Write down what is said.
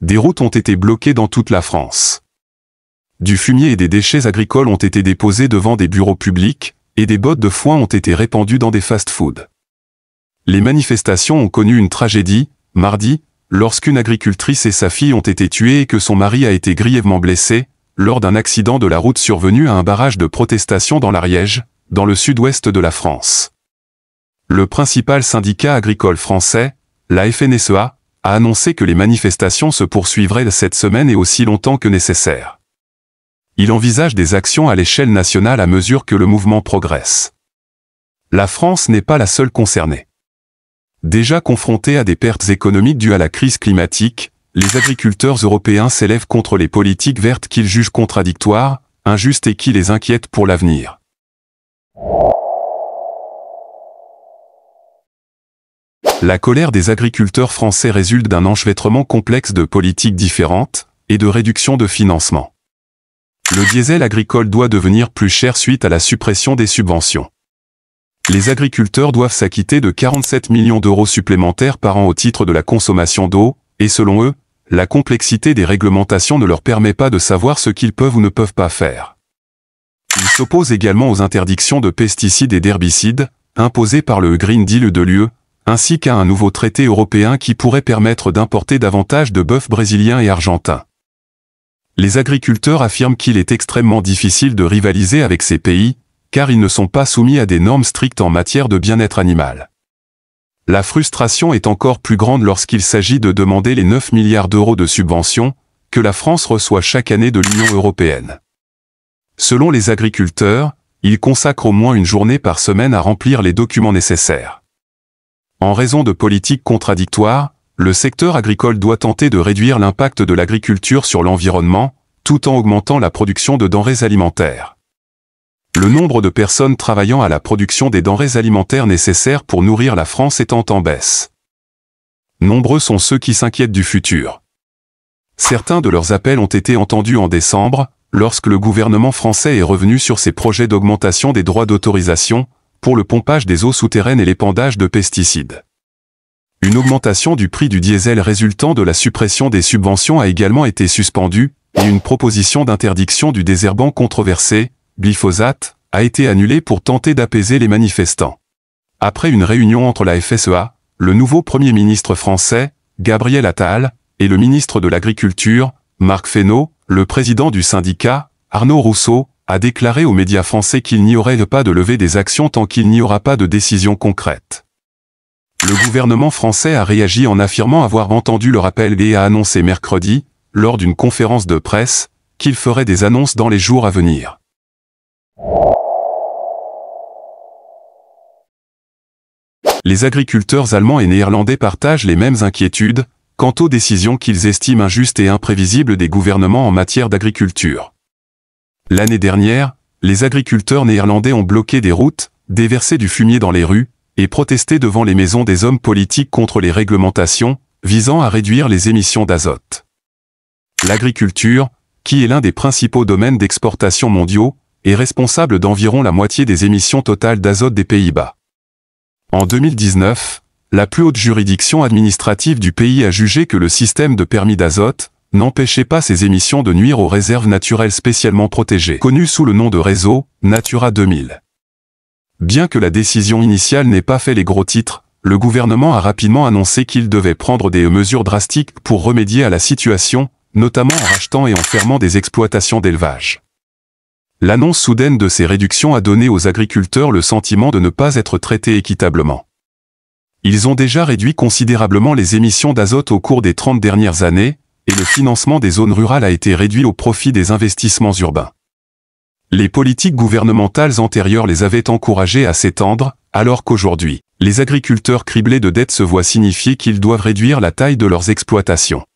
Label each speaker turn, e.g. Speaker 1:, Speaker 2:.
Speaker 1: des routes ont été bloquées dans toute la France. Du fumier et des déchets agricoles ont été déposés devant des bureaux publics, et des bottes de foin ont été répandues dans des fast-foods. Les manifestations ont connu une tragédie, mardi, lorsqu'une agricultrice et sa fille ont été tuées et que son mari a été grièvement blessé, lors d'un accident de la route survenu à un barrage de protestation dans l'Ariège, dans le sud-ouest de la France. Le principal syndicat agricole français, la FNSEA, a annoncé que les manifestations se poursuivraient cette semaine et aussi longtemps que nécessaire. Il envisage des actions à l'échelle nationale à mesure que le mouvement progresse. La France n'est pas la seule concernée. Déjà confrontés à des pertes économiques dues à la crise climatique, les agriculteurs européens s'élèvent contre les politiques vertes qu'ils jugent contradictoires, injustes et qui les inquiètent pour l'avenir. La colère des agriculteurs français résulte d'un enchevêtrement complexe de politiques différentes et de réduction de financement. Le diesel agricole doit devenir plus cher suite à la suppression des subventions. Les agriculteurs doivent s'acquitter de 47 millions d'euros supplémentaires par an au titre de la consommation d'eau, et selon eux, la complexité des réglementations ne leur permet pas de savoir ce qu'ils peuvent ou ne peuvent pas faire. Ils s'opposent également aux interdictions de pesticides et d'herbicides, imposées par le Green Deal de l'UE, ainsi qu'à un nouveau traité européen qui pourrait permettre d'importer davantage de bœufs brésilien et argentins. Les agriculteurs affirment qu'il est extrêmement difficile de rivaliser avec ces pays, car ils ne sont pas soumis à des normes strictes en matière de bien-être animal. La frustration est encore plus grande lorsqu'il s'agit de demander les 9 milliards d'euros de subventions que la France reçoit chaque année de l'Union européenne. Selon les agriculteurs, ils consacrent au moins une journée par semaine à remplir les documents nécessaires. En raison de politiques contradictoires, le secteur agricole doit tenter de réduire l'impact de l'agriculture sur l'environnement, tout en augmentant la production de denrées alimentaires. Le nombre de personnes travaillant à la production des denrées alimentaires nécessaires pour nourrir la France étant en baisse. Nombreux sont ceux qui s'inquiètent du futur. Certains de leurs appels ont été entendus en décembre, lorsque le gouvernement français est revenu sur ses projets d'augmentation des droits d'autorisation, pour le pompage des eaux souterraines et l'épandage de pesticides. Une augmentation du prix du diesel résultant de la suppression des subventions a également été suspendue, et une proposition d'interdiction du désherbant controversé, glyphosate, a été annulée pour tenter d'apaiser les manifestants. Après une réunion entre la FSEA, le nouveau Premier ministre français, Gabriel Attal, et le ministre de l'Agriculture, Marc Fesneau, le président du syndicat, Arnaud Rousseau, a déclaré aux médias français qu'il n'y aurait pas de levée des actions tant qu'il n'y aura pas de décision concrète. Le gouvernement français a réagi en affirmant avoir entendu le rappel et a annoncé mercredi, lors d'une conférence de presse, qu'il ferait des annonces dans les jours à venir. Les agriculteurs allemands et néerlandais partagent les mêmes inquiétudes quant aux décisions qu'ils estiment injustes et imprévisibles des gouvernements en matière d'agriculture. L'année dernière, les agriculteurs néerlandais ont bloqué des routes, déversé du fumier dans les rues, et protesté devant les maisons des hommes politiques contre les réglementations, visant à réduire les émissions d'azote. L'agriculture, qui est l'un des principaux domaines d'exportation mondiaux, est responsable d'environ la moitié des émissions totales d'azote des Pays-Bas. En 2019, la plus haute juridiction administrative du pays a jugé que le système de permis d'azote, N'empêchez pas ces émissions de nuire aux réserves naturelles spécialement protégées, connues sous le nom de réseau Natura 2000. Bien que la décision initiale n'ait pas fait les gros titres, le gouvernement a rapidement annoncé qu'il devait prendre des mesures drastiques pour remédier à la situation, notamment en rachetant et en fermant des exploitations d'élevage. L'annonce soudaine de ces réductions a donné aux agriculteurs le sentiment de ne pas être traités équitablement. Ils ont déjà réduit considérablement les émissions d'azote au cours des 30 dernières années, et le financement des zones rurales a été réduit au profit des investissements urbains. Les politiques gouvernementales antérieures les avaient encouragés à s'étendre, alors qu'aujourd'hui, les agriculteurs criblés de dettes se voient signifier qu'ils doivent réduire la taille de leurs exploitations.